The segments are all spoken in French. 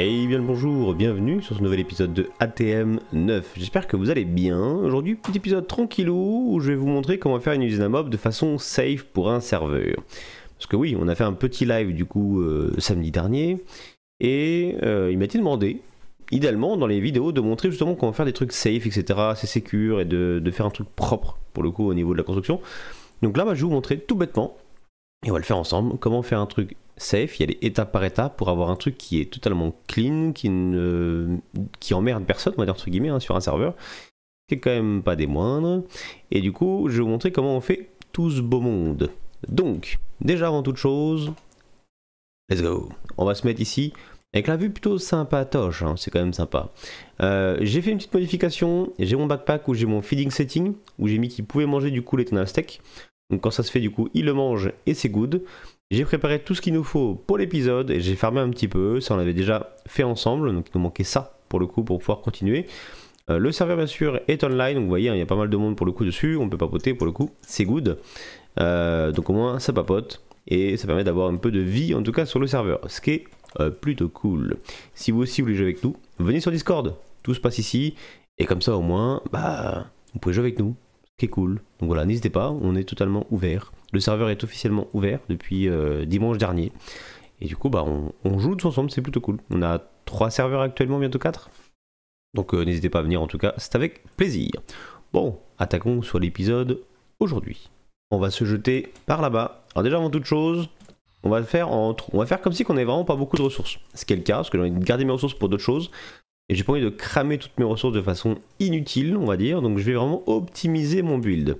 Hey eh bien le bonjour, bienvenue sur ce nouvel épisode de ATM 9. J'espère que vous allez bien. Aujourd'hui, petit épisode tranquillou où je vais vous montrer comment faire une usine à mob de façon safe pour un serveur. Parce que oui, on a fait un petit live du coup euh, samedi dernier et euh, il m'a été demandé, idéalement dans les vidéos, de montrer justement comment faire des trucs safe, etc. C'est sécure et de, faire un truc propre pour le coup au niveau de la construction. Donc là, bah, je vais vous montrer tout bêtement, et on va le faire ensemble, comment faire un truc safe, y a les étape par étape pour avoir un truc qui est totalement clean, qui, ne, qui emmerde personne, on va dire entre guillemets, hein, sur un serveur, qui est quand même pas des moindres. Et du coup, je vais vous montrer comment on fait tout ce beau monde. Donc, déjà avant toute chose, let's go. On va se mettre ici avec la vue plutôt sympatoche, hein, c'est quand même sympa. Euh, j'ai fait une petite modification, j'ai mon backpack où j'ai mon feeding setting, où j'ai mis qu'il pouvait manger du coup à steak. Donc quand ça se fait du coup, il le mange et c'est good. J'ai préparé tout ce qu'il nous faut pour l'épisode et j'ai fermé un petit peu, ça on l'avait déjà fait ensemble, donc il nous manquait ça pour le coup pour pouvoir continuer. Euh, le serveur bien sûr est online, donc vous voyez hein, il y a pas mal de monde pour le coup dessus, on peut papoter pour le coup, c'est good. Euh, donc au moins ça papote et ça permet d'avoir un peu de vie en tout cas sur le serveur, ce qui est euh, plutôt cool. Si vous aussi voulez jouer avec nous, venez sur Discord, tout se passe ici et comme ça au moins, bah vous pouvez jouer avec nous, qui est cool. Donc voilà, n'hésitez pas, on est totalement ouvert. Le serveur est officiellement ouvert depuis euh, dimanche dernier. Et du coup, bah, on, joue tous ensemble, c'est plutôt cool. On a trois serveurs actuellement, bientôt quatre Donc euh, n'hésitez pas à venir en tout cas, c'est avec plaisir. Bon, attaquons sur l'épisode aujourd'hui. On va se jeter par là-bas. Alors déjà avant toute chose, on va faire entre, on va faire comme si qu'on n'avait vraiment pas beaucoup de ressources. Ce qui est le cas, parce que j'ai envie de garder mes ressources pour d'autres choses et j'ai pas envie de cramer toutes mes ressources de façon inutile, on va dire, donc je vais vraiment optimiser mon build.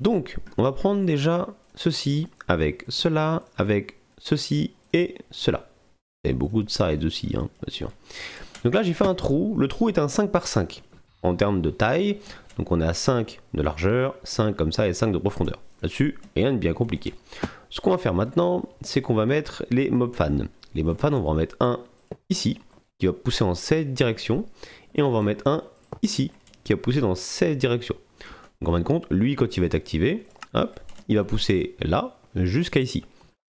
Donc, on va prendre déjà ceci, avec cela, avec ceci et cela. Et beaucoup de ça et de ci, hein, bien sûr. Donc là, j'ai fait un trou. Le trou est un 5 par 5 en termes de taille. Donc on est à 5 de largeur, 5 comme ça et 5 de profondeur. Là-dessus, rien de bien compliqué. Ce qu'on va faire maintenant, c'est qu'on va mettre les mob fans. Les mob fans, on va en mettre un ici, qui va pousser en cette direction. Et on va en mettre un ici qui va pousser dans cette direction. Donc en fin de compte, lui, quand il va être activé, hop, il va pousser là jusqu'à ici.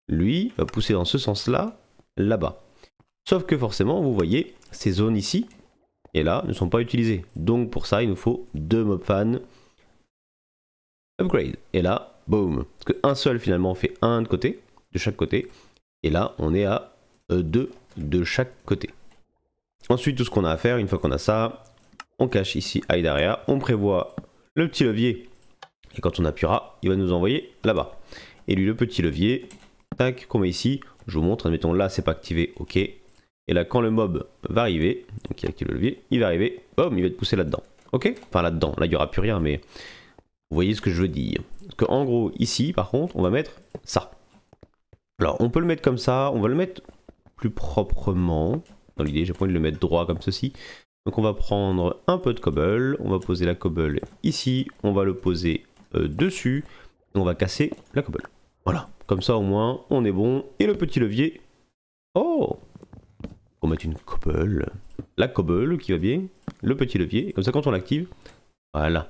Lui va pousser dans ce sens-là, là-bas. Sauf que forcément, vous voyez, ces zones ici et là ne sont pas utilisées. Donc pour ça, il nous faut deux mob fans upgrade. Et là, boom. Parce qu'un seul finalement, fait un de côté, de chaque côté. Et là, on est à euh, deux de chaque côté. Ensuite, tout ce qu'on a à faire, une fois qu'on a ça, on cache ici derrière on prévoit le petit levier, et quand on appuiera, il va nous envoyer là-bas. Et lui, le petit levier, tac, qu'on met ici, je vous montre, admettons là, c'est pas activé, ok. Et là, quand le mob va arriver, donc il active le levier, il va arriver, boum, il va être poussé là-dedans, ok Enfin là-dedans, là, il n'y aura plus rien, mais vous voyez ce que je veux dire. Parce qu'en gros, ici, par contre, on va mettre ça. Alors, on peut le mettre comme ça, on va le mettre plus proprement dans l'idée, j'ai pas envie de le mettre droit comme ceci. Donc on va prendre un peu de cobble, on va poser la cobble ici, on va le poser euh, dessus, et on va casser la cobble. Voilà, comme ça au moins on est bon. Et le petit levier, oh On met mettre une cobble, la cobble qui va bien, le petit levier, comme ça quand on l'active, voilà.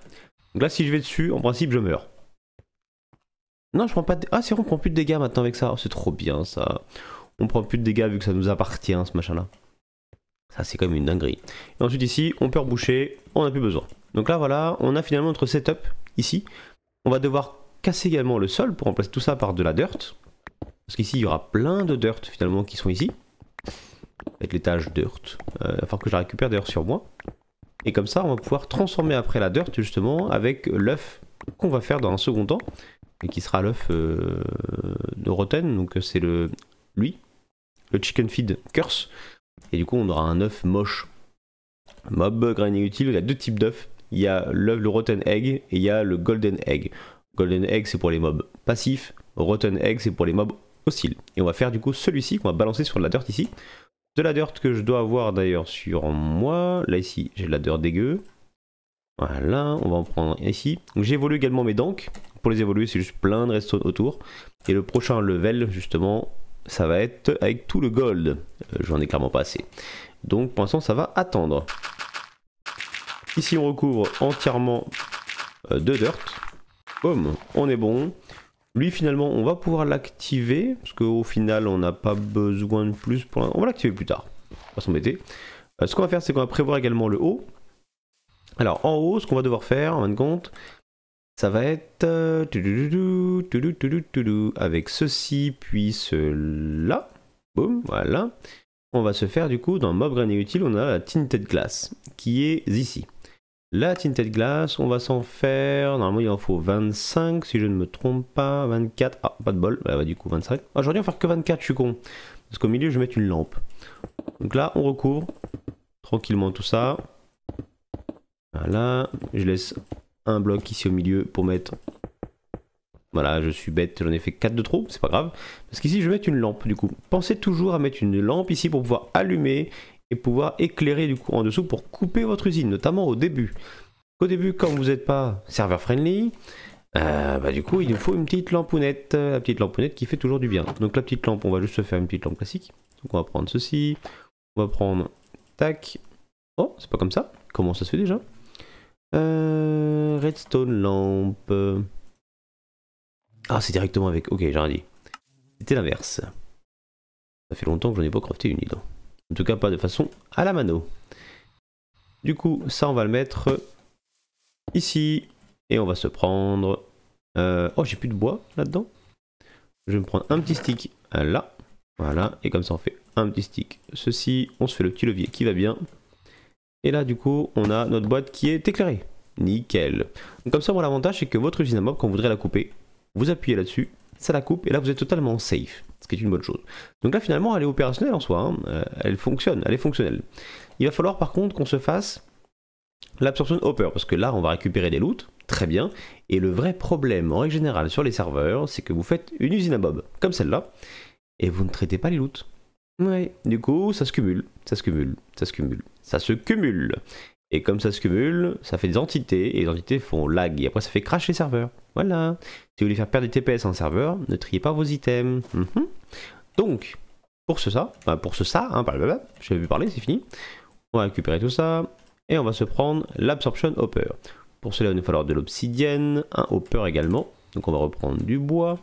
Donc là si je vais dessus, en principe je meurs. Non je prends pas de... Ah c'est vrai on prend plus de dégâts maintenant avec ça, oh, c'est trop bien ça. On prend plus de dégâts vu que ça nous appartient ce machin là. Ça, c'est comme une dinguerie. Et ensuite, ici, on peut reboucher, on n'a plus besoin. Donc là, voilà, on a finalement notre setup ici. On va devoir casser également le sol pour remplacer tout ça par de la dirt. Parce qu'ici, il y aura plein de dirt finalement qui sont ici. Avec l'étage dirt. Euh, il va falloir que je la récupère d'ailleurs sur moi. Et comme ça, on va pouvoir transformer après la dirt justement avec l'œuf qu'on va faire dans un second temps. Et qui sera l'œuf euh, de Roten. Donc c'est le lui, le chicken feed curse et du coup on aura un œuf moche. Mob grain inutile il y a deux types d'œufs. Il y a le rotten egg et il y a le golden egg. Golden egg c'est pour les mobs passifs, rotten egg c'est pour les mobs hostiles. Et on va faire du coup celui-ci qu'on va balancer sur de la dirt ici. De la dirt que je dois avoir d'ailleurs sur moi. Là ici j'ai de la dirt dégueu. Voilà, on va en prendre ici. J'évolue également mes dents Pour les évoluer, c'est juste plein de restos autour. Et le prochain level, justement, ça va être avec tout le gold. Euh, j'en ai clairement pas assez. Donc pour l'instant ça va attendre. Ici on recouvre entièrement euh, de dirt. Boom, on est bon. Lui finalement on va pouvoir l'activer. Parce qu'au final on n'a pas besoin de plus On va l'activer plus tard. On va s'embêter. Euh, ce qu'on va faire c'est qu'on va prévoir également le haut. Alors en haut ce qu'on va devoir faire en fin de compte ça va être euh, avec ceci puis cela. Boum, voilà. On va se faire du coup dans Mob Grain utile on a la Tinted Glass qui est ici. La Tinted Glass, on va s'en faire. Normalement, il en faut 25 si je ne me trompe pas. 24. Ah, pas de bol. Bah, du coup, 25. Aujourd'hui, on va faire que 24, je suis con. Parce qu'au milieu, je vais une lampe. Donc là, on recouvre tranquillement tout ça. Voilà, je laisse un bloc ici au milieu pour mettre... Voilà, je suis bête, j'en ai fait 4 de trop, c'est pas grave. Parce qu'ici, je vais mettre une lampe, du coup. Pensez toujours à mettre une lampe ici pour pouvoir allumer et pouvoir éclairer du coup en dessous pour couper votre usine, notamment au début. Au début, quand vous n'êtes pas serveur friendly, euh, bah, du coup, il nous faut une petite lampounette. La petite lampounette qui fait toujours du bien. Donc la petite lampe, on va juste se faire une petite lampe classique. Donc on va prendre ceci. On va prendre... Tac. Oh, c'est pas comme ça. Comment ça se fait déjà euh, redstone lampe. Ah, c'est directement avec. Ok, j'ai rien dit. C'était l'inverse. Ça fait longtemps que je n'ai pas crafté une île. En tout cas, pas de façon à la mano. Du coup, ça, on va le mettre ici. Et on va se prendre... Euh, oh, j'ai plus de bois là-dedans. Je vais me prendre un petit stick là. Voilà. Et comme ça, on fait un petit stick. Ceci, on se fait le petit levier qui va bien et là, du coup, on a notre boîte qui est éclairée. Nickel. Donc comme ça, moi, l'avantage, c'est que votre usine à mob, quand vous voudrez la couper, vous appuyez là-dessus, ça la coupe, et là, vous êtes totalement safe, ce qui est une bonne chose. Donc là, finalement, elle est opérationnelle en soi. Hein. Euh, elle fonctionne, elle est fonctionnelle. Il va falloir, par contre, qu'on se fasse l'absorption hopper, parce que là, on va récupérer des loots, très bien. Et le vrai problème, en règle générale, sur les serveurs, c'est que vous faites une usine à mob, comme celle-là, et vous ne traitez pas les loots. Ouais. Du coup, ça se cumule, ça se cumule, ça se cumule, ça se cumule. Et comme ça se cumule, ça fait des entités, et les entités font lag, et après ça fait crash les serveurs. Voilà. Si vous voulez faire perdre des TPS en serveur, ne triez pas vos items. Mhm. Donc, pour ce ça, pour ce ça, hein, vais vu parler, c'est fini. On va récupérer tout ça, et on va se prendre l'absorption hopper. Pour cela, il va nous falloir de l'obsidienne, un hopper également. Donc on va reprendre du bois.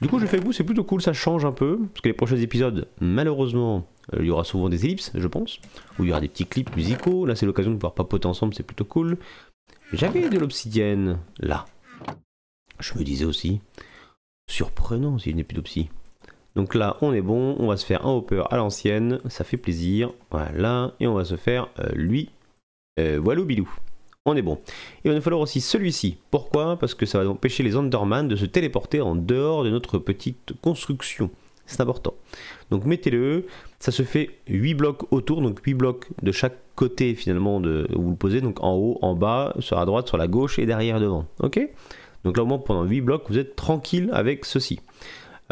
Du coup, je fais vous, c'est plutôt cool, ça change un peu, parce que les prochains épisodes, malheureusement, euh, il y aura souvent des ellipses, je pense, Ou il y aura des petits clips musicaux. Là, c'est l'occasion de pouvoir papoter ensemble, c'est plutôt cool. J'avais de l'obsidienne, là. Je me disais aussi, surprenant s'il n'y a plus Donc là, on est bon, on va se faire un hopper à l'ancienne, ça fait plaisir. Voilà, et on va se faire euh, lui, euh, Bilou on est bon. Et il va nous falloir aussi celui-ci. Pourquoi Parce que ça va empêcher les Underman de se téléporter en dehors de notre petite construction. C'est important. Donc mettez-le, ça se fait 8 blocs autour, donc 8 blocs de chaque côté finalement de où vous le posez, donc en haut, en bas, sur la droite, sur la gauche et derrière devant. Ok Donc là au moins pendant 8 blocs, vous êtes tranquille avec ceci.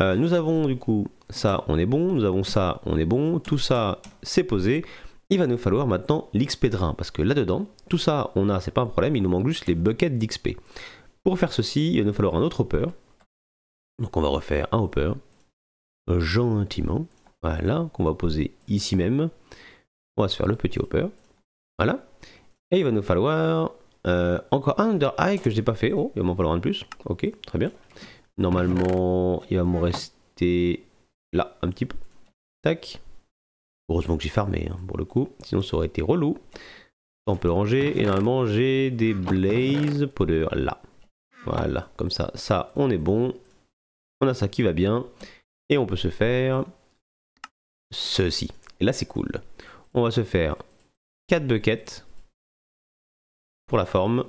Euh, nous avons du coup ça, on est bon, nous avons ça, on est bon, tout ça c'est posé il va nous falloir maintenant l'XP de parce que là-dedans, tout ça, on a, c'est pas un problème, il nous manque juste les buckets d'XP. Pour faire ceci, il va nous falloir un autre hopper. Donc on va refaire un hopper, euh, gentiment, voilà, qu'on va poser ici même. On va se faire le petit hopper, voilà. Et il va nous falloir euh, encore un under eye que je n'ai pas fait. Oh, il va m'en falloir un de plus. Ok, très bien. Normalement, il va m'en rester là, un petit peu. Tac. Heureusement que j'ai farmé, hein, pour le coup. Sinon, ça aurait été relou. On peut ranger. Et normalement, j'ai des blaze powder là. Voilà, comme ça. Ça, on est bon. On a ça qui va bien. Et on peut se faire ceci. Et là, c'est cool. On va se faire 4 buckets pour la forme.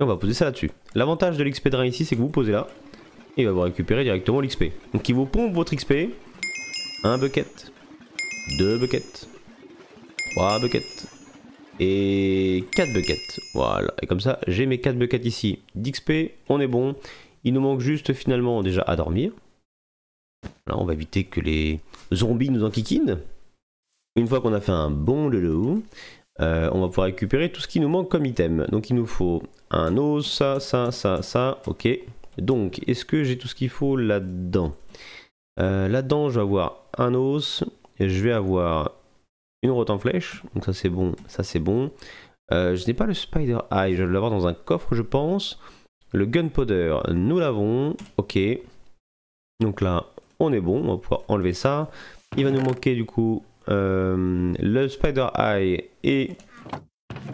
Et on va poser ça là-dessus. L'avantage de l'XP drain ici, c'est que vous posez là. Et il va vous récupérer directement l'XP. Donc il vous pompe votre XP. Un bucket. 2 buckets, 3 buckets et quatre buckets. Voilà, et comme ça j'ai mes quatre buckets ici d'XP, on est bon. Il nous manque juste finalement déjà à dormir. Là, on va éviter que les zombies nous enquiquinent. Une fois qu'on a fait un bon le euh, on va pouvoir récupérer tout ce qui nous manque comme item. Donc il nous faut un os, ça, ça, ça, ça, ok. Donc, est-ce que j'ai tout ce qu'il faut là-dedans euh, Là-dedans, je vais avoir un os, je vais avoir une route en flèche. Donc ça c'est bon, ça c'est bon. Euh, je n'ai pas le Spider Eye, je vais l'avoir dans un coffre je pense. Le Gunpowder, nous l'avons. Ok. Donc là, on est bon, on va pouvoir enlever ça. Il va nous manquer du coup euh, le Spider Eye et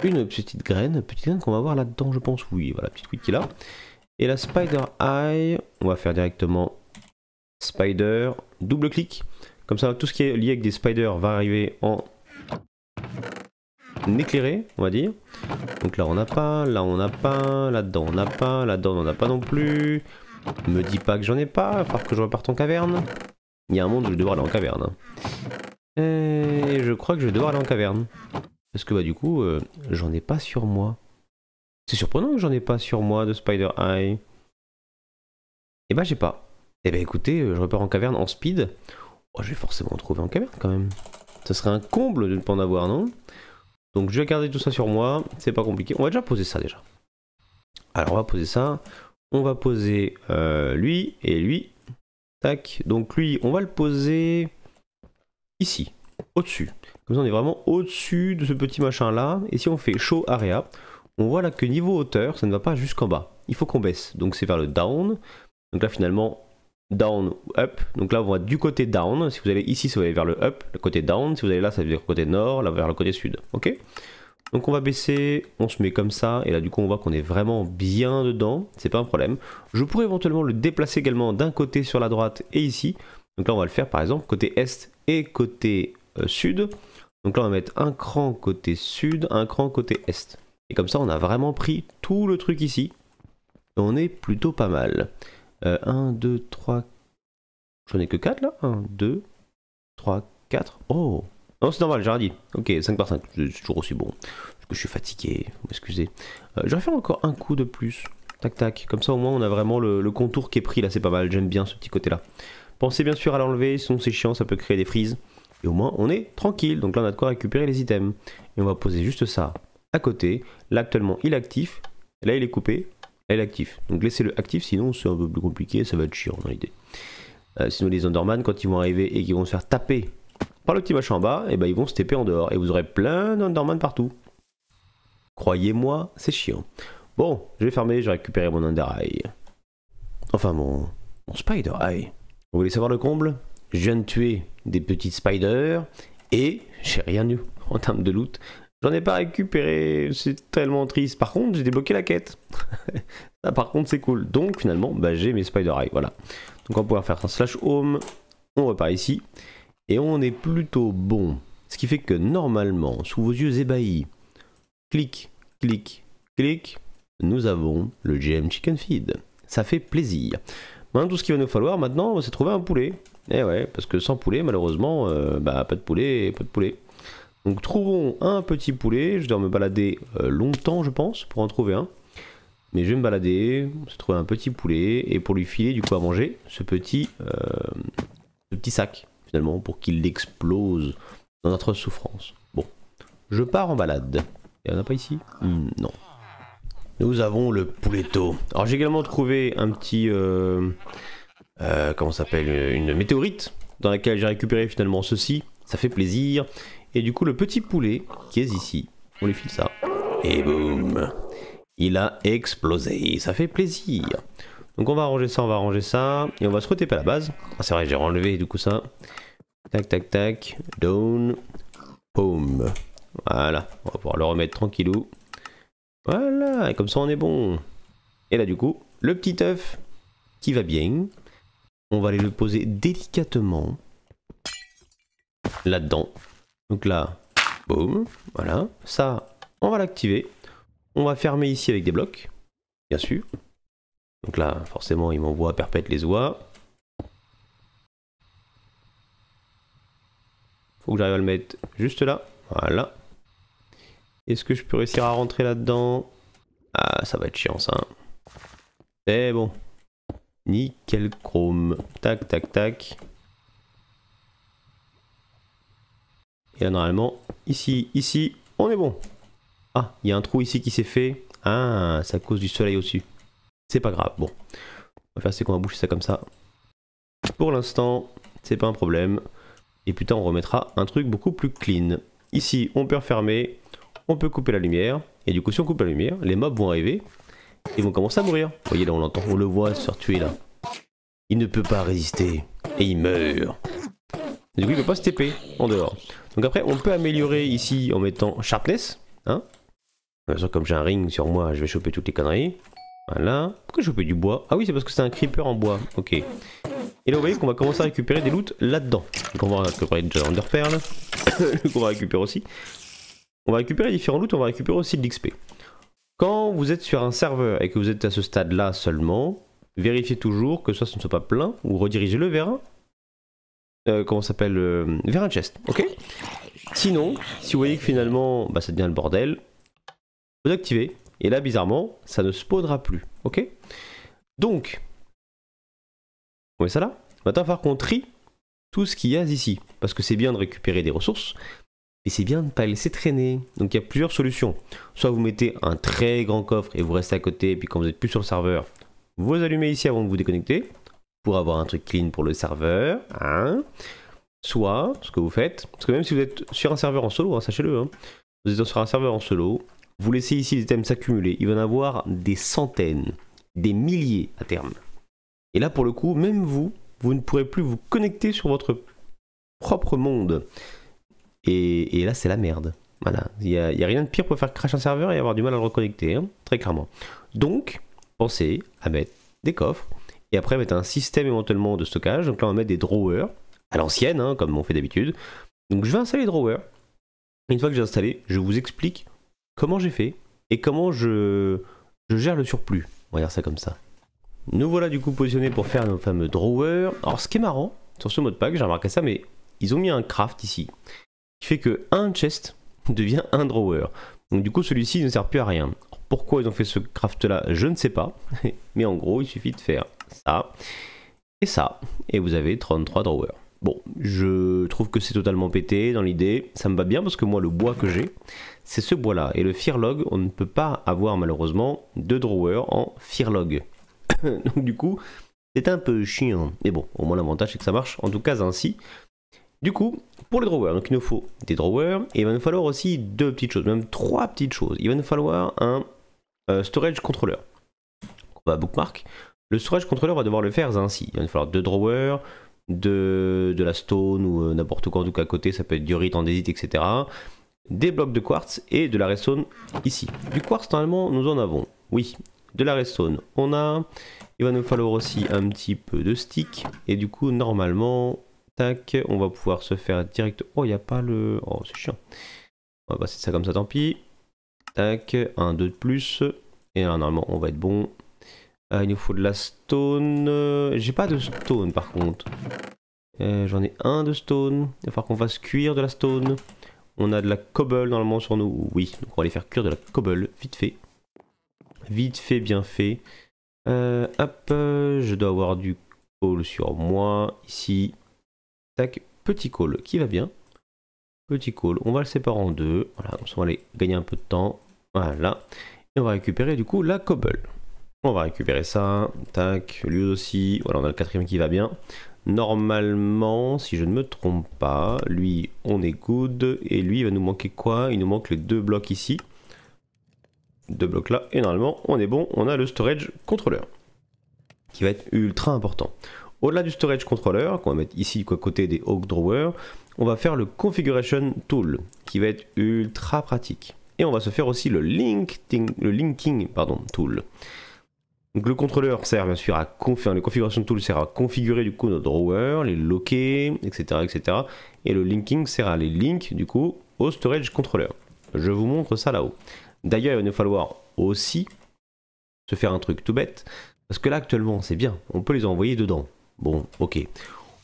une petite graine. Petite graine qu'on va avoir là-dedans je pense. Oui, voilà, petite wiki qui est là. Et la Spider Eye, on va faire directement Spider, double clic. Comme ça, tout ce qui est lié avec des spiders va arriver en éclairé, on va dire. Donc là, on n'a pas, là, on n'a pas, là-dedans, on n'a pas, là-dedans, on n'a pas non plus. Me dis pas que j'en ai pas, à que je reparte en caverne. Il y a un monde où je vais devoir aller en caverne. Hein. Et je crois que je vais devoir aller en caverne. Parce que bah du coup, euh, j'en ai pas sur moi. C'est surprenant que j'en ai pas sur moi de Spider Eye. Et eh bah ben, j'ai pas. Et eh bah ben, écoutez, euh, je repars en caverne en speed. Oh, je vais forcément en trouver en caméra quand même. Ça serait un comble de ne pas en avoir, non Donc je vais garder tout ça sur moi, c'est pas compliqué. On va déjà poser ça déjà. Alors on va poser ça. On va poser euh, lui et lui. Tac. Donc lui, on va le poser ici, au-dessus. Comme ça on est vraiment au-dessus de ce petit machin là. Et si on fait show area, on voit là que niveau hauteur, ça ne va pas jusqu'en bas. Il faut qu'on baisse. Donc c'est vers le down. Donc là finalement, down ou up. Donc là, on va du côté down. Si vous allez ici, ça va aller vers le up, le côté down. Si vous allez là, ça va vers côté nord, là vers le côté sud. Ok donc on va baisser, on se met comme ça, et là du coup on voit qu'on est vraiment bien dedans, c'est pas un problème. Je pourrais éventuellement le déplacer également d'un côté sur la droite et ici. Donc là on va le faire par exemple côté est et côté euh, sud. Donc là on va mettre un cran côté sud, un cran côté est. Et comme ça on a vraiment pris tout le truc ici. on est plutôt pas mal. 1, 2, 3, j'en ai que 4 là 1, 2, 3, 4. Oh Non, c'est normal, j'ai rien dit. Ok, 5 par 5, c'est toujours aussi bon. Parce que je suis fatigué, vous m'excusez. Euh, je vais faire encore un coup de plus. Tac tac, comme ça au moins on a vraiment le, le contour qui est pris là, c'est pas mal, j'aime bien ce petit côté là. Pensez bien sûr à l'enlever, sinon c'est chiant, ça peut créer des frises. Et au moins on est tranquille, donc là on a de quoi récupérer les items. Et on va poser juste ça à côté. Là actuellement il est actif, là il est coupé, elle active, Donc laissez-le actif, sinon c'est un peu plus compliqué, ça va être chiant dans l'idée. Euh, sinon les Underman, quand ils vont arriver et qu'ils vont se faire taper par le petit machin en bas, et eh ben ils vont se taper en dehors. Et vous aurez plein d'Underman partout. Croyez-moi, c'est chiant. Bon, je vais fermer, je vais récupérer mon Under Eye. Enfin mon, mon Spider Eye. Vous voulez savoir le comble Je viens de tuer des petites spiders et j'ai rien eu en termes de loot J'en ai pas récupéré, c'est tellement triste. Par contre, j'ai débloqué la quête. ça, par contre, c'est cool. Donc, finalement, bah, j'ai mes spider eye voilà. Donc, on va pouvoir faire un slash home. On repart ici. Et on est plutôt bon. Ce qui fait que, normalement, sous vos yeux ébahis, clic, clic, clic, nous avons le GM Chicken Feed. Ça fait plaisir. Maintenant, tout ce qu'il va nous falloir, maintenant, c'est trouver un poulet. Eh ouais, parce que sans poulet, malheureusement, euh, bah, pas de poulet, pas de poulet. Donc trouvons un petit poulet, je dois me balader euh, longtemps je pense pour en trouver un. Mais je vais me balader, se trouver un petit poulet et pour lui filer du coup à manger ce petit, euh, petit sac finalement pour qu'il explose dans notre souffrance. Bon, je pars en balade. Il en a pas ici hmm, Non. Nous avons le pouletto. Alors j'ai également trouvé un petit... Euh, euh, comment s'appelle une météorite dans laquelle j'ai récupéré finalement ceci. Ça fait plaisir. Et du coup, le petit poulet qui est ici, on lui file ça. Et boum Il a explosé. Ça fait plaisir. Donc on va arranger ça, on va arranger ça. Et on va se retaper à la base. Ah, c'est vrai, j'ai enlevé du coup ça. Tac, tac, tac. Down. Boom. Voilà. On va pouvoir le remettre tranquillou. Voilà. Et comme ça, on est bon. Et là, du coup, le petit œuf qui va bien. On va aller le poser délicatement là-dedans. Donc là, boum, voilà. Ça, on va l'activer. On va fermer ici avec des blocs, bien sûr. Donc là, forcément, il m'envoie perpète les oies. Faut que j'arrive à le mettre juste là. Voilà. Est-ce que je peux réussir à rentrer là-dedans Ah, ça va être chiant ça. C'est eh bon. Nickel chrome. Tac, tac, tac. Et normalement, ici, ici, on est bon. Ah, il y a un trou ici qui s'est fait. Ah, ça cause du soleil au-dessus. C'est pas grave. Bon, on va faire c'est qu'on va boucher ça comme ça. Pour l'instant, c'est pas un problème. Et putain, on remettra un truc beaucoup plus clean. Ici, on peut refermer, on peut couper la lumière. Et du coup, si on coupe la lumière, les mobs vont arriver et vont commencer à mourir. Vous voyez, là, on l'entend, on le voit se faire là. Il ne peut pas résister et il meurt. Du coup, il ne peut pas se TP en dehors. Donc après, on peut améliorer ici en mettant sharpness. Hein comme j'ai un ring sur moi, je vais choper toutes les conneries. Voilà. Pourquoi choper du bois Ah oui, c'est parce que c'est un creeper en bois. Ok. Et là, vous voyez qu'on va commencer à récupérer des loots là-dedans. Donc on va récupérer déjà qu'on va récupérer aussi. On va récupérer différents loots, on va récupérer aussi de l'XP. Quand vous êtes sur un serveur et que vous êtes à ce stade-là seulement, vérifiez toujours que soit ce ne soit pas plein ou redirigez-le vers un euh, comment s'appelle euh, Vers un chest, ok Sinon, si vous voyez que finalement bah, ça devient le bordel, vous activez, et là bizarrement, ça ne spawnera plus, ok Donc, on ça là. Maintenant, il va falloir qu'on trie tout ce qu'il y a ici, parce que c'est bien de récupérer des ressources, et c'est bien de ne pas laisser traîner. Donc il y a plusieurs solutions. Soit vous mettez un très grand coffre et vous restez à côté, et puis quand vous n'êtes plus sur le serveur, vous allumez ici avant de vous déconnecter pour avoir un truc clean pour le serveur. Hein. Soit, ce que vous faites, parce que même si vous êtes sur un serveur en solo, hein, sachez-le, hein, vous êtes sur un serveur en solo, vous laissez ici les items s'accumuler, il va en avoir des centaines, des milliers à terme. Et là, pour le coup, même vous, vous ne pourrez plus vous connecter sur votre propre monde. Et, là, c'est la merde. Voilà, il n'y a, rien de pire pour faire crash un serveur et avoir du mal à le reconnecter, hein, très clairement. Donc, pensez à mettre des coffres et après mettre un système éventuellement de stockage. Donc là, on va mettre des drawers à l'ancienne, hein, comme on fait d'habitude. Donc je vais installer drawers. Une fois que j'ai installé, je vous explique comment j'ai fait et comment je, gère le surplus. On va dire ça comme ça. Nous voilà du coup positionnés pour faire nos fameux drawers. Alors ce qui est marrant sur ce mode pack, j'ai remarqué ça, mais ils ont mis un craft ici qui fait que un chest devient un Drawer. Donc du coup celui-ci ne sert plus à rien. pourquoi ils ont fait ce craft là, je ne sais pas. mais en gros, il suffit de faire ça et ça. Et vous avez 33 drawers. Bon, je trouve que c'est totalement pété dans l'idée. Ça me va bien parce que moi, le bois que j'ai, c'est ce bois-là. Et le Firlog, on ne peut pas avoir malheureusement deux drawers en Firlog. Donc du coup, c'est un peu chiant. Mais bon, au moins l'avantage, c'est que ça marche. En tout cas, ainsi. Du coup, pour les drawers, donc il nous faut des drawers. Et il va nous falloir aussi deux petites choses, même trois petites choses. Il va nous falloir un euh, storage controller. On va bookmark. Le storage contrôleur va devoir le faire ainsi. Hein, il va falloir deux drawers, de, de la stone ou euh, n'importe quoi en tout cas à côté, ça peut être du rite, en désite, etc. Des blocs de quartz et de la redstone ici. Du quartz normalement nous en avons, oui. De la redstone on a, il va nous falloir aussi un petit peu de stick et du coup normalement, tac, on va pouvoir se faire direct, oh il n'y a pas le, oh c'est chiant. On va passer ça comme ça tant pis. Tac, un 2 de plus et là, normalement on va être bon euh, il nous faut de la stone. Euh, j'ai pas de stone par contre. Euh, j'en ai un de stone. Il va falloir qu'on fasse cuire de la stone. On a de la cobble normalement sur nous. Oui, donc on va aller faire cuire de la cobble. Vite fait. Vite fait, bien fait. hop, je dois avoir du coal sur moi. Ici. Tac, petit coal qui va bien. Petit coal. On va le séparer en deux. Voilà, on va aller gagner un peu de temps. Voilà. Et on va récupérer du coup la cobble. On va récupérer ça. Tac, lui aussi. Voilà, on a le quatrième qui va bien. Normalement, si je ne me trompe pas, lui, on est good. Et lui, il va nous manquer quoi Il nous manque les deux blocs ici. Deux blocs là. Et normalement, on est bon. On a le storage Controller. Qui va être ultra important. Au-delà du storage controller, qu'on va mettre ici à côté des Hawk Drawers, on va faire le configuration tool, qui va être ultra pratique. Et on va se faire aussi le, link, le linking pardon, tool. Donc le contrôleur sert bien sûr à configurer, configurations configuration tools sert à configurer du coup nos drawers, les loquer, etc., etc. Et le linking sert à les link du coup au storage controller. Je vous montre ça là-haut. D'ailleurs, il va nous falloir aussi se faire un truc tout bête. Parce que là actuellement, c'est bien, on peut les envoyer dedans. Bon, ok.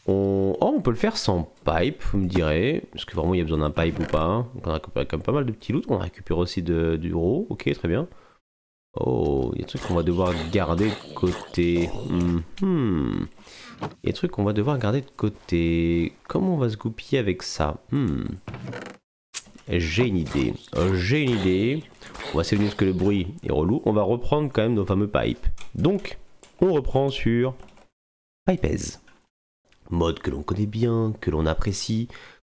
On... Oh, on peut le faire sans pipe, vous me direz. parce que vraiment il y a besoin d'un pipe ou pas on a quand même pas mal de petits loot. On récupère aussi du raw, ok, très bien. Oh, il y a des trucs qu'on va devoir garder de côté. Hmm, hmm. Il y a des trucs qu'on va devoir garder de côté. Comment on va se goupiller avec ça hmm. J'ai une idée. Euh, j'ai une idée. On va s'éloigner parce que le bruit est relou. On va reprendre quand même nos fameux pipes. Donc, on reprend sur Pipes, Mode que l'on connaît bien, que l'on apprécie.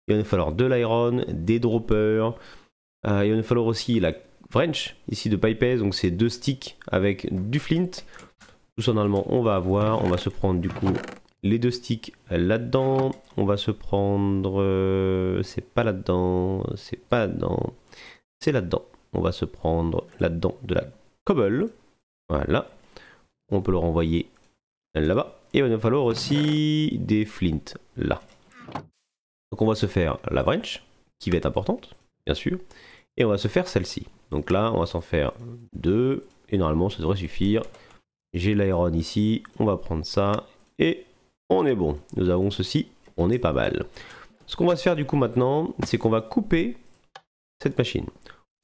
Il va nous falloir de l'iron, des droppers. Euh, il va nous falloir aussi la French, ici de pipez donc c'est deux sticks avec du flint. Tout ça normalement on va avoir, on va se prendre du coup les deux sticks là-dedans. On va se prendre. Euh, c'est pas là-dedans, c'est pas là-dedans, c'est là-dedans. On va se prendre là-dedans de la cobble. Voilà. On peut le renvoyer là-bas. Et il va falloir aussi des flint là. Donc on va se faire la wrench, qui va être importante, bien sûr. Et on va se faire celle-ci. Donc là, on va s'en faire deux. Et normalement, ça devrait suffire. J'ai l'aéron ici. On va prendre ça. Et on est bon. Nous avons ceci. On est pas mal. Ce qu'on va se faire du coup maintenant, c'est qu'on va couper cette machine.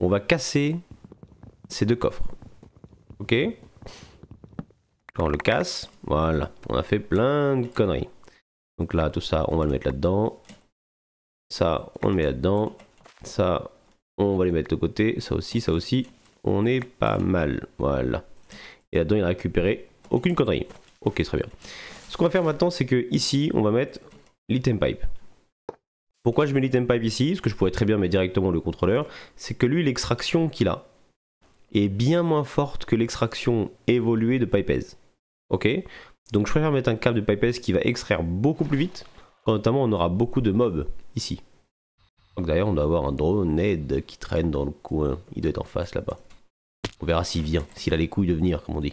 On va casser ces deux coffres. Ok Quand on le casse, voilà. On a fait plein de conneries. Donc là, tout ça, on va le mettre là-dedans. Ça, on le met là-dedans. Ça, on va les mettre de côté. Ça aussi, ça aussi. On est pas mal. Voilà. Et là-dedans, il a récupéré aucune connerie. Ok, très bien. Ce qu'on va faire maintenant, c'est que ici, on va mettre l'item pipe. Pourquoi je mets l'item pipe ici Parce que je pourrais très bien mettre directement le contrôleur. C'est que lui, l'extraction qu'il a est bien moins forte que l'extraction évoluée de Pipez. Ok Donc je préfère mettre un câble de Pipez qui va extraire beaucoup plus vite. notamment, on aura beaucoup de mobs ici. D'ailleurs, on doit avoir un drone aide qui traîne dans le coin. Il doit être en face là-bas. On verra s'il vient, s'il a les couilles de venir, comme on dit.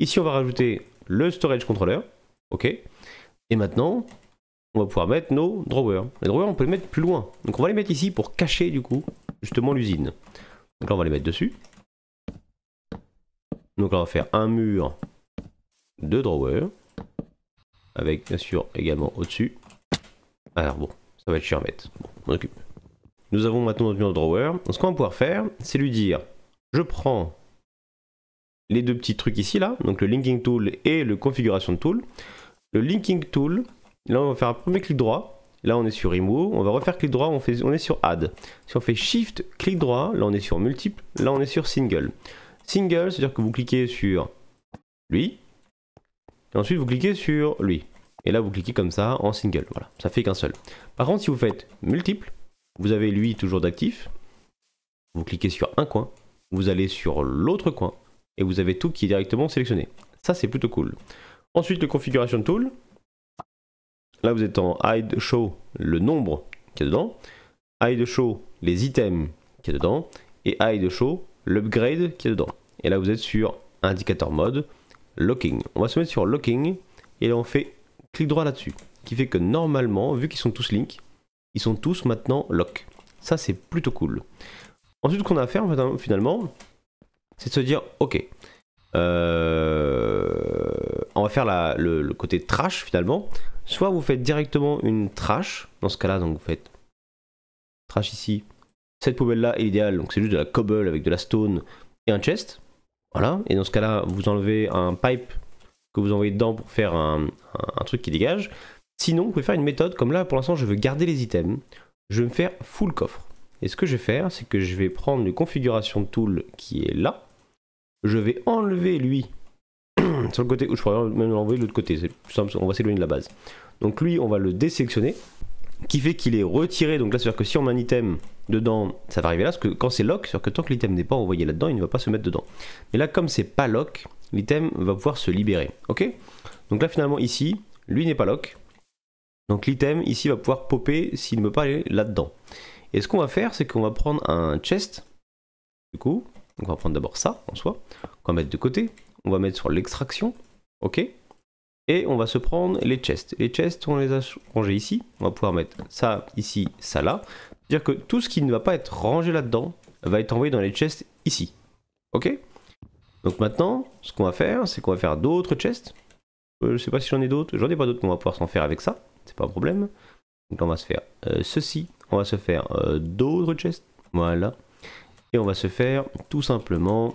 Ici, on va rajouter le storage controller. OK. Et maintenant, on va pouvoir mettre nos drawers. Les drawers, on peut les mettre plus loin. Donc, on va les mettre ici pour cacher, du coup, justement l'usine. Donc là, on va les mettre dessus. Donc là, on va faire un mur de drawers. Avec, bien sûr, également au-dessus. Alors, bon, ça va être chiant à mettre. Bon, on occupe nous avons maintenant notre drawer. Ce qu'on va pouvoir faire, c'est lui dire, je prends les deux petits trucs ici, là, donc le linking tool et le configuration tool. Le linking tool, là on va faire un premier clic droit, là on est sur remove, on va refaire clic droit, on, fait, on est sur add. Si on fait shift, clic droit, là on est sur multiple, là on est sur single. Single, c'est-à-dire que vous cliquez sur lui, et ensuite vous cliquez sur lui. Et là vous cliquez comme ça en single, voilà, ça fait qu'un seul. Par contre si vous faites multiple, vous avez lui toujours d'actif. Vous cliquez sur un coin, vous allez sur l'autre coin et vous avez tout qui est directement sélectionné. Ça, c'est plutôt cool. Ensuite, le configuration tool. Là, vous êtes en hide show le nombre qui est dedans, hide show les items qui est dedans et hide show l'upgrade qui est dedans. Et là, vous êtes sur indicateur mode locking. On va se mettre sur locking et là, on fait clic droit là-dessus qui fait que normalement, vu qu'ils sont tous links, ils sont tous maintenant lock. Ça, c'est plutôt cool. Ensuite, ce qu'on a à faire, finalement, c'est de se dire, ok, euh, on va faire le, côté trash, finalement. Soit vous faites directement une trash, dans ce cas-là, donc vous faites trash ici. Cette poubelle-là est idéale, donc c'est juste de la cobble avec de la stone et un chest. Voilà, et dans ce cas-là, vous enlevez un pipe que vous envoyez dedans pour faire un truc qui dégage. Sinon, vous pouvez faire une méthode comme là, pour l'instant, je veux garder les items. Je vais me faire full coffre. Et ce que je vais faire, c'est que je vais prendre une configuration de tool qui est là. Je vais enlever lui sur le côté, où je pourrais même l'enlever de l'autre côté. C'est simple, on va s'éloigner de la base. Donc lui, on va le désélectionner qui fait qu'il est retiré. Donc là, c'est-à-dire que si on met un item dedans, ça va arriver là, parce que quand c'est lock, c'est-à-dire que tant que l'item n'est pas envoyé là-dedans, il ne va pas se mettre dedans. Mais là, comme c'est pas lock, l'item va pouvoir se libérer. Ok Donc là, finalement, ici, lui n'est pas lock. Donc l'item ici va pouvoir popper s'il ne veut pas aller là-dedans. Et ce qu'on va faire, c'est qu'on va prendre un chest. Du coup, on va prendre d'abord ça en soi, qu'on va mettre de côté. On va mettre sur l'extraction. Ok. Et on va se prendre les chests. Les chests, on les a rangés ici. On va pouvoir mettre ça ici, ça là. C'est-à-dire que tout ce qui ne va pas être rangé là-dedans va être envoyé dans les chests ici. Ok Donc maintenant, ce qu'on va faire, c'est qu'on va faire d'autres chests. Euh, je ne sais pas si j'en ai d'autres. J'en ai pas d'autres, mais on va pouvoir s'en faire avec ça c'est pas un problème. Donc là, on va se faire euh, ceci, on va se faire euh, d'autres chests, voilà. Et on va se faire tout simplement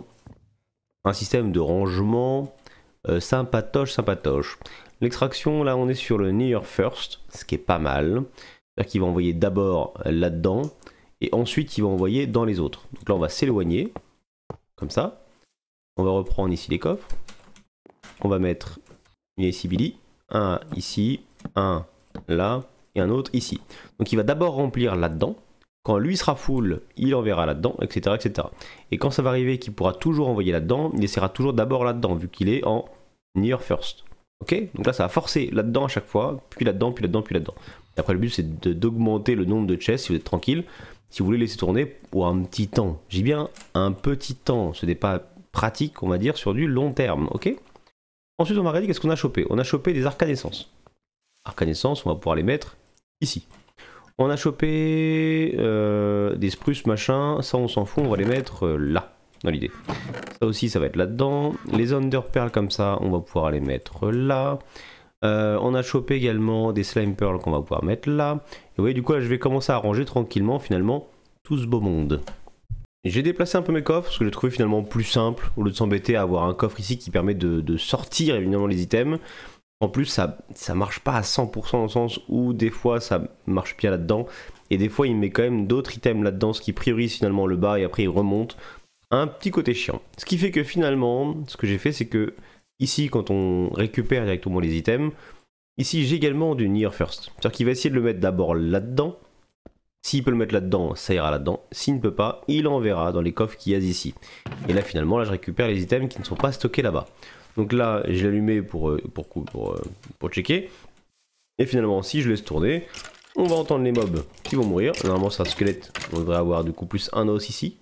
un système de rangement euh, sympatoche, sympatoche. L'extraction, là on est sur le near first, ce qui est pas mal. C'est-à-dire qu'il va envoyer d'abord là-dedans, et ensuite il va envoyer dans les autres. Donc là on va s'éloigner, comme ça. On va reprendre ici les coffres. On va mettre une ici un ici, un là, et un autre ici. Donc il va d'abord remplir là-dedans. Quand lui sera full, il enverra là-dedans, etc., etc. Et quand ça va arriver qu'il pourra toujours envoyer là-dedans, il essaiera toujours d'abord là-dedans, vu qu'il est en near first. Ok Donc là, ça va forcer là-dedans à chaque fois, puis là-dedans, puis là-dedans, puis là-dedans. Après, le but, c'est d'augmenter le nombre de chests si vous êtes tranquille. Si vous voulez laisser tourner pour un petit temps. J'ai bien un petit temps. Ce n'est pas pratique, on va dire, sur du long terme. Ok Ensuite, on va regarder qu'est-ce qu'on a chopé. On a chopé des arcanescences reconnaissance, on va pouvoir les mettre ici. On a chopé euh, des spruces machin, ça on s'en fout, on va les mettre euh, là, dans l'idée. Ça aussi ça va être là-dedans. Les underpearls comme ça, on va pouvoir les mettre là. Euh, on a chopé également des slime pearls qu'on va pouvoir mettre là. Et vous voyez du coup je vais commencer à ranger tranquillement finalement tout ce beau monde. J'ai déplacé un peu mes coffres parce que j'ai trouvé finalement plus simple au lieu de s'embêter à avoir un coffre ici qui permet de, de sortir évidemment les items. En plus, ça, ça marche pas à 100% dans le sens où des fois ça marche bien là-dedans, et des fois il met quand même d'autres items là-dedans, ce qui priorise finalement le bas et après il remonte. Un petit côté chiant. Ce qui fait que finalement, ce que j'ai fait, c'est que ici, quand on récupère directement les items, ici j'ai également du Near First. C'est-à-dire qu'il va essayer de le mettre d'abord là-dedans. S'il peut le mettre là-dedans, ça ira là-dedans. S'il ne peut pas, il enverra dans les coffres qu'il y a ici. Et là finalement, là je récupère les items qui ne sont pas stockés là-bas. Donc là, je l'allumais pour, euh, pour, pour, euh, pour, checker. Et finalement, si je laisse tourner, on va entendre les mobs qui vont mourir. Normalement, c'est un squelette. On devrait avoir du coup plus un os ici,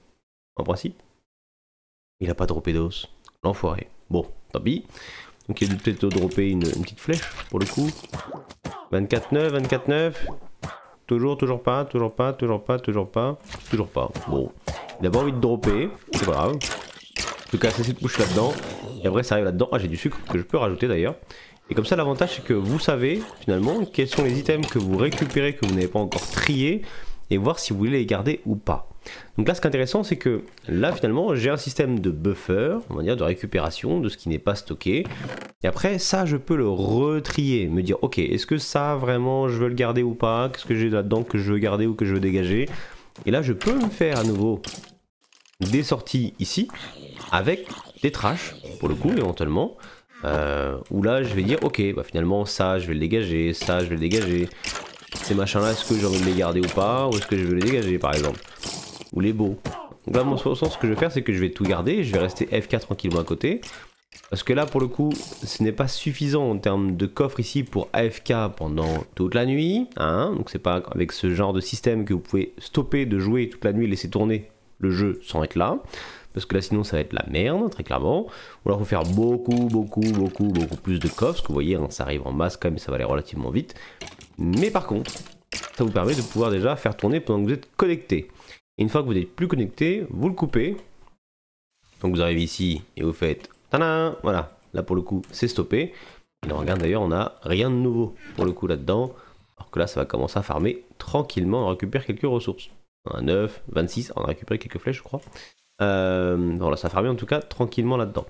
en principe. Il a pas droppé d'os. L'enfoiré. Bon, tant pis. Donc il a peut-être dropper une, petite flèche pour le coup. 24-9, 24-9. Toujours, toujours pas, toujours pas, toujours pas, toujours pas, toujours pas. Bon, il a pas envie de dropper, c'est pas grave casser cette couche là-dedans. Et après, ça arrive là-dedans. Ah, j'ai du sucre que je peux rajouter d'ailleurs. Et comme ça, l'avantage, c'est que vous savez finalement quels sont les items que vous récupérez, que vous n'avez pas encore triés, et voir si vous voulez les garder ou pas. Donc là, ce qui est intéressant, c'est que là, finalement, j'ai un système de buffer, on va dire, de récupération de ce qui n'est pas stocké. Et après, ça, je peux le retrier, me dire, ok, est-ce que ça, vraiment, je veux le garder ou pas Qu'est-ce que j'ai là-dedans que je veux garder ou que je veux dégager Et là, je peux me faire à nouveau des sorties ici avec des trashs pour le coup éventuellement euh, où là je vais dire ok bah finalement ça je vais le dégager ça je vais le dégager ces machins là est-ce que j'ai envie de les garder ou pas ou est-ce que je vais les dégager par exemple ou les beaux donc là mon sens ce que je vais faire c'est que je vais tout garder je vais rester fk tranquillement à côté parce que là pour le coup ce n'est pas suffisant en termes de coffre ici pour AFK pendant toute la nuit hein donc c'est pas avec ce genre de système que vous pouvez stopper de jouer toute la nuit laisser tourner le jeu sans être là. Parce que là sinon ça va être la merde, très clairement. Ou alors faut faire beaucoup, beaucoup, beaucoup, beaucoup plus de coffres. que vous voyez, hein, ça arrive en masse quand même, ça va aller relativement vite. Mais par contre, ça vous permet de pouvoir déjà faire tourner pendant que vous êtes connecté. une fois que vous n'êtes plus connecté, vous le coupez. Donc vous arrivez ici et vous faites... voilà, là pour le coup c'est stoppé. Et on regarde d'ailleurs, on n'a rien de nouveau pour le coup là-dedans. Alors que là, ça va commencer à farmer tranquillement, on récupère quelques ressources. 9, 26, on a récupéré quelques flèches je crois. Euh, voilà, ça bien en tout cas tranquillement là-dedans.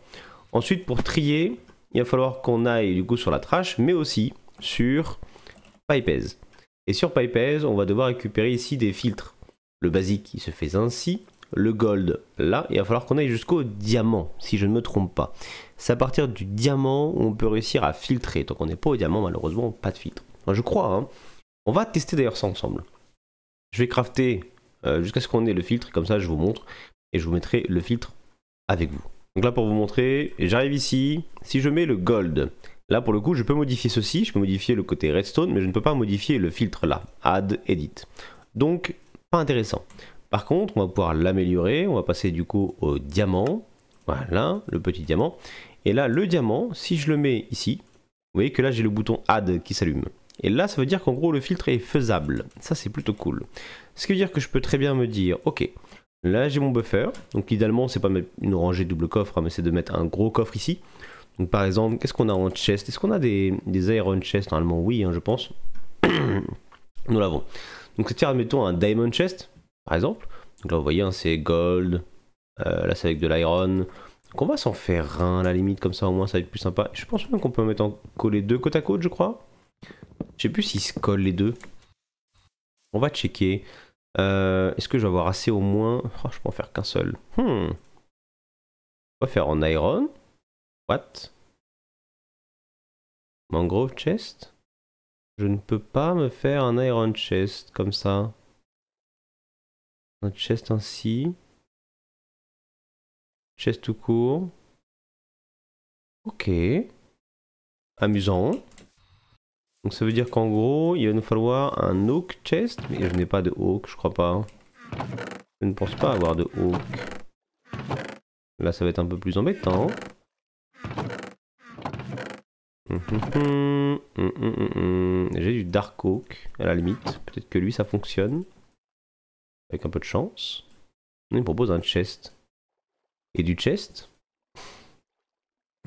Ensuite pour trier, il va falloir qu'on aille du coup sur la trash, mais aussi sur Pipez. Et sur Pipez, on va devoir récupérer ici des filtres. Le basique, il se fait ainsi. Le gold, là. Il va falloir qu'on aille jusqu'au diamant, si je ne me trompe pas. C'est à partir du diamant on peut réussir à filtrer. Tant qu'on n'est pas au diamant, malheureusement, pas de filtre. je crois. Hein. On va tester d'ailleurs ça ensemble. Je vais crafter euh, jusqu'à ce qu'on ait le filtre. Comme ça, je vous montre et je vous mettrai le filtre avec vous. Donc là, pour vous montrer, j'arrive ici. Si je mets le gold, là pour le coup, je peux modifier ceci. Je peux modifier le côté redstone, mais je ne peux pas modifier le filtre là. Add, edit. Donc, pas intéressant. Par contre, on va pouvoir l'améliorer. On va passer du coup au diamant. Voilà, le petit diamant. Et là, le diamant, si je le mets ici, vous voyez que là, j'ai le bouton Add qui s'allume. Et là, ça veut dire qu'en gros, le filtre est faisable. Ça, c'est plutôt cool. Ce qui veut dire que je peux très bien me dire, ok, là j'ai mon buffer, donc idéalement c'est pas une rangée double coffre, hein, mais c'est de mettre un gros coffre ici. Donc par exemple, qu'est-ce qu'on a en chest Est-ce qu'on a des, des iron chest Normalement oui, hein, je pense. Nous l'avons. Donc c'est-à-dire, admettons, un diamond chest, par exemple. Donc là vous voyez, hein, c'est gold, euh, là c'est avec de l'iron. Donc on va s'en faire un à la limite, comme ça au moins ça va être plus sympa. Je pense même qu'on peut mettre en coller deux côte à côte, je crois. Je sais plus s'ils se collent les deux. On va checker. Euh, est-ce que je vais avoir assez au moins oh, Je peux en faire qu'un seul. Hmm. On va faire en iron. What Mangrove chest Je ne peux pas me faire un iron chest comme ça. Un chest ainsi. Chest tout court. Ok. Amusant. Donc ça veut dire qu'en gros, il va nous falloir un Oak Chest. Mais je n'ai pas de Oak, je crois pas. Je ne pense pas avoir de Oak. Là, ça va être un peu plus embêtant. Hum, hum, hum, J'ai du Dark Oak, à la limite. Peut-être que lui, ça fonctionne. Avec un peu de chance. Il me propose un chest. Et du chest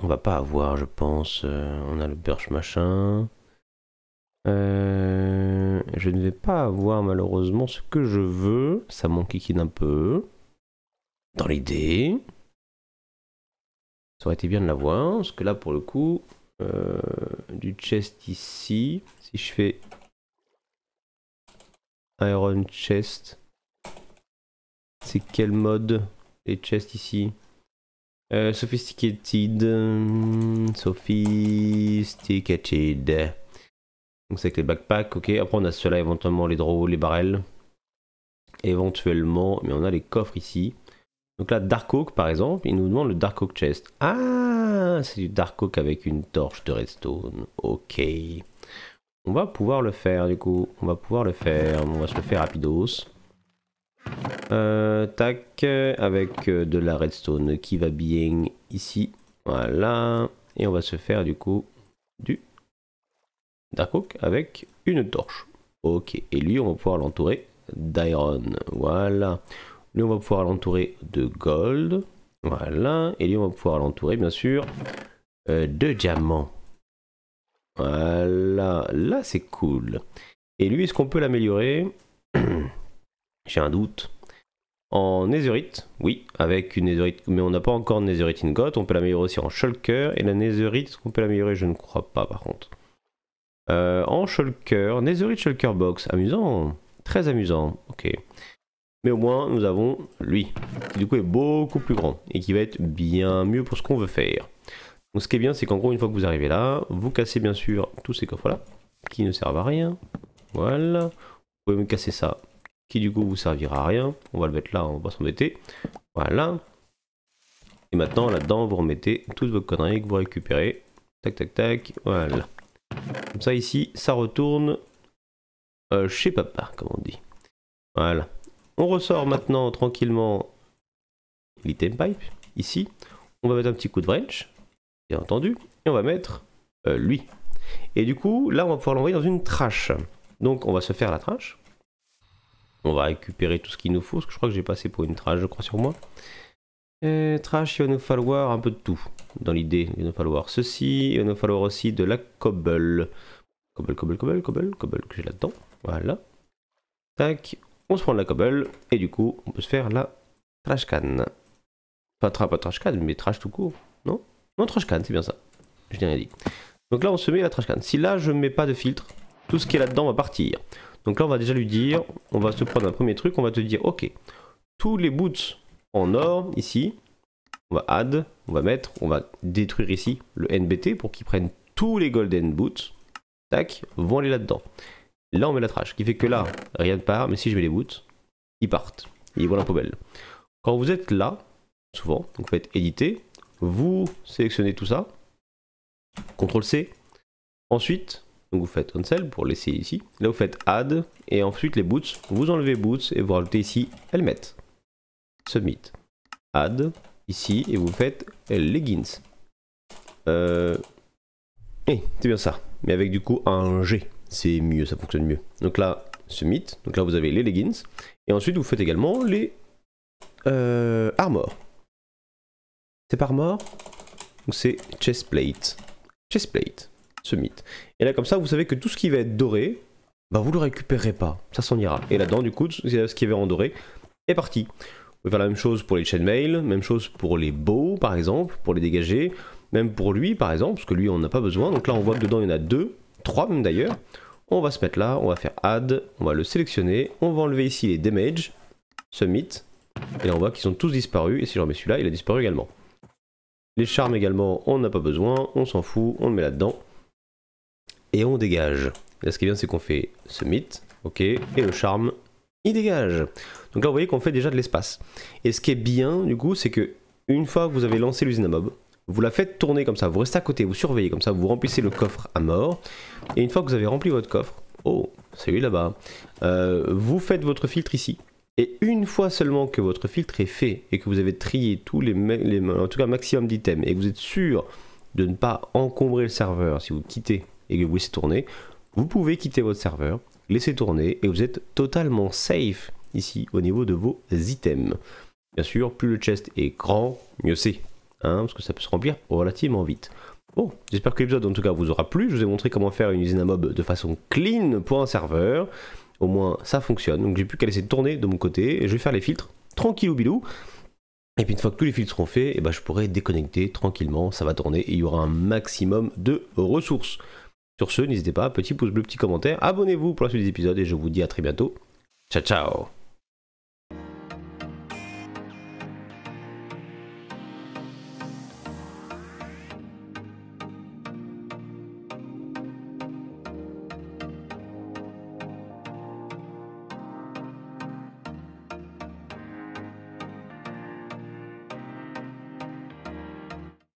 On va pas avoir, je pense. Euh, on a le birch machin. Euh, je ne vais pas avoir malheureusement ce que je veux. Ça m'enquiquine un peu. Dans l'idée. Ça aurait été bien de l'avoir. Parce que là, pour le coup, euh, du chest ici. Si je fais Iron Chest. C'est quel mode Les chests ici euh, Sophisticated. Sophisticated. Donc c'est avec les backpacks, ok. Après on a cela éventuellement les draws, les barrels. Éventuellement, mais on a les coffres ici. Donc là, Dark Oak par exemple, il nous demande le Dark Oak Chest. Ah, c'est du Dark Oak avec une torche de redstone. Ok. On va pouvoir le faire du coup. On va pouvoir le faire. On va se le faire rapidos. Euh, tac, avec euh, de la redstone qui va bien ici. Voilà. Et on va se faire du coup du Darkhawk avec une torche. Ok, et lui, on va pouvoir l'entourer d'iron. Voilà. Lui, on va pouvoir l'entourer de gold. Voilà. Et lui, on va pouvoir l'entourer, bien sûr, euh, de Diamant Voilà. Là, c'est cool. Et lui, est-ce qu'on peut l'améliorer J'ai un doute. En netherite, oui, avec une netherite, mais on n'a pas encore de netherite ingot. On peut l'améliorer aussi en shulker. Et la netherite, est-ce qu'on peut l'améliorer Je ne crois pas, par contre. Euh, en shulker, Netherite shulker box, amusant, très amusant, ok. Mais au moins nous avons lui, qui du coup est beaucoup plus grand et qui va être bien mieux pour ce qu'on veut faire. Donc ce qui est bien c'est qu'en gros une fois que vous arrivez là, vous cassez bien sûr tous ces coffres là, qui ne servent à rien, voilà. Vous pouvez me casser ça, qui du coup vous servira à rien, on va le mettre là, on va s'embêter, voilà. Et maintenant là-dedans vous remettez toutes vos conneries que vous récupérez, tac tac tac, voilà. Comme ça ici, ça retourne euh, chez papa, comme on dit. Voilà. On ressort maintenant tranquillement l'item pipe, ici. On va mettre un petit coup de wrench, bien entendu. Et on va mettre euh, lui. Et du coup, là, on va pouvoir l'envoyer dans une trash. Donc, on va se faire la trash. On va récupérer tout ce qu'il nous faut, parce que je crois que j'ai passé pour une trash, je crois, sur moi. Et euh, trash, il va nous falloir un peu de tout dans l'idée. Il va nous falloir ceci, il va nous falloir aussi de la cobble. Cobble, cobble, cobble, cobble, cobble que j'ai là-dedans. Voilà. Tac, on se prend de la cobble et du coup, on peut se faire la trash can. Enfin, pas trash can, mais trash tout court, non Non, trash can, c'est bien ça. Je n'ai rien dit. Donc là, on se met la trash can. Si là, je mets pas de filtre, tout ce qui est là-dedans va partir. Donc là, on va déjà lui dire, on va se prendre un premier truc, on va te dire, ok, tous les boots or ici. On va add, on va mettre, on va détruire ici le NBT pour qu'ils prennent tous les golden boots. Tac, vont aller là-dedans. Là, on met la trash, qui fait que là, rien ne part, mais si je mets les boots, ils partent. Et ils vont dans la poubelle. Quand vous êtes là, souvent, vous faites éditer, vous sélectionnez tout ça, CTRL-C. Ensuite, vous faites sell pour laisser ici. Là, vous faites add, et ensuite les boots, vous enlevez boots et vous rajoutez ici helmet submit, add, ici, et vous faites leggings. Euh... Eh, c'est bien ça, mais avec du coup un G, c'est mieux, ça fonctionne mieux. Donc là, submit, donc là vous avez les leggings, et ensuite vous faites également les euh, armor. C'est pas armor Donc c'est chestplate. Chestplate, submit. Et là comme ça, vous savez que tout ce qui va être doré, bah vous le récupérez pas, ça s'en ira. Et là-dedans, du coup, ce qui avait en doré est parti. On va faire la même chose pour les chainmail, même chose pour les beaux par exemple, pour les dégager, même pour lui par exemple, parce que lui on n'a pas besoin. Donc là on voit que dedans il y en a deux, trois même d'ailleurs. On va se mettre là, on va faire add, on va le sélectionner, on va enlever ici les damage, submit, et là on voit qu'ils ont tous disparus. et si j'en mets celui-là, il a disparu également. Les charmes également, on n'a pas besoin, on s'en fout, on le met là-dedans, et on dégage. Là ce qui est bien c'est qu'on fait ce summit, ok, et le charme, il dégage. Donc là, vous voyez qu'on fait déjà de l'espace. Et ce qui est bien, du coup, c'est que une fois que vous avez lancé l'usine à mob, vous la faites tourner comme ça, vous restez à côté, vous surveillez comme ça, vous remplissez le coffre à mort. Et une fois que vous avez rempli votre coffre, oh, celui là-bas, euh, vous faites votre filtre ici. Et une fois seulement que votre filtre est fait et que vous avez trié tous les, en tout cas maximum d'items et que vous êtes sûr de ne pas encombrer le serveur si vous quittez et que vous laissez tourner, vous pouvez quitter votre serveur, laissez tourner et vous êtes totalement safe ici au niveau de vos items. Bien sûr, plus le chest est grand, mieux c'est, hein, parce que ça peut se remplir relativement vite. Bon, j'espère que l'épisode en tout cas vous aura plu. Je vous ai montré comment faire une usine à mob de façon clean pour un serveur. Au moins ça fonctionne, donc j'ai plus qu'à laisser tourner de mon côté et je vais faire les filtres tranquillou bilou. Et puis une fois que tous les filtres seront faits, eh ben je pourrai déconnecter tranquillement, ça va tourner et il y aura un maximum de ressources. Sur ce, n'hésitez pas, petit pouce bleu, petit commentaire, abonnez-vous pour la suite des épisodes et je vous dis à très bientôt. Ciao ciao